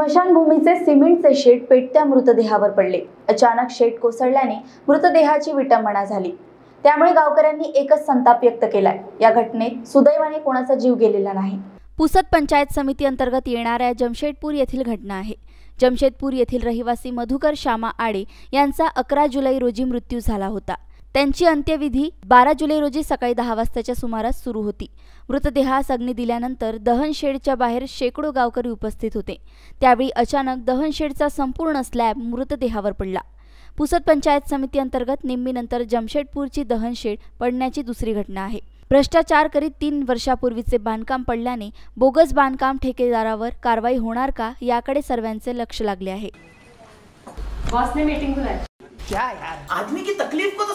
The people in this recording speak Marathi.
स्मशानभूमीचे सिमेंटचे शेड पेटत्या मृतदेहावर पडले अचानक शेड कोसळल्याने मृतदेहाची विटंबना झाली त्यामुळे गावकऱ्यांनी एकच संताप व्यक्त केलाय या घटनेत सुदैवाने कोणाचा जीव गेलेला नाही पुसद पंचायत समिती अंतर्गत येणाऱ्या जमशेदपूर येथील घटना आहे जमशेदपूर येथील रहिवासी मधुकर श्यामा आडे यांचा अकरा जुलै रोजी मृत्यू झाला होता त्यांची अंत्यविधी बारा जुलै रोजी सकाळी दहा वाजताच्या सुमारास सुरू होती मृतदेहास अग्नी दिल्यानंतर दहनशेडच्या बाहेर शेकडो गावकरी उपस्थित होते त्यावेळी अचानक दहनशेडचा संपूर्ण स्लॅब मृतदेहावर पडला पुसद पंचायत समिती अंतर्गत निम्मीनंतर जमशेदपूरची दहनशेड पडण्याची दुसरी घटना आहे भ्रष्टाचार करीत तीन वर्षापूर्वीचे बांधकाम पडल्याने बोगस बांधकाम ठेकेदारावर कारवाई होणार का याकडे सर्वांचे लक्ष लागले आहे बॉस मीटिंग क्या यार आदमी की तकलीफ को तो